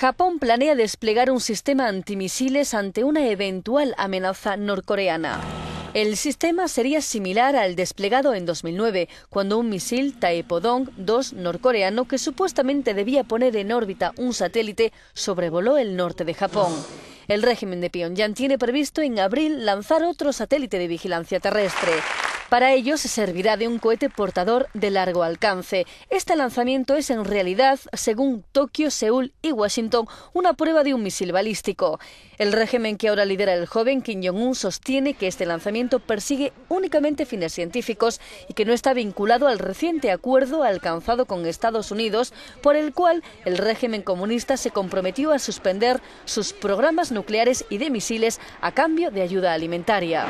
Japón planea desplegar un sistema antimisiles ante una eventual amenaza norcoreana. El sistema sería similar al desplegado en 2009, cuando un misil Taepodong-2 norcoreano que supuestamente debía poner en órbita un satélite sobrevoló el norte de Japón. El régimen de Pyongyang tiene previsto en abril lanzar otro satélite de vigilancia terrestre. Para ello se servirá de un cohete portador de largo alcance. Este lanzamiento es en realidad, según Tokio, Seúl y Washington, una prueba de un misil balístico. El régimen que ahora lidera el joven Kim Jong-un sostiene que este lanzamiento persigue únicamente fines científicos y que no está vinculado al reciente acuerdo alcanzado con Estados Unidos, por el cual el régimen comunista se comprometió a suspender sus programas nucleares y de misiles a cambio de ayuda alimentaria.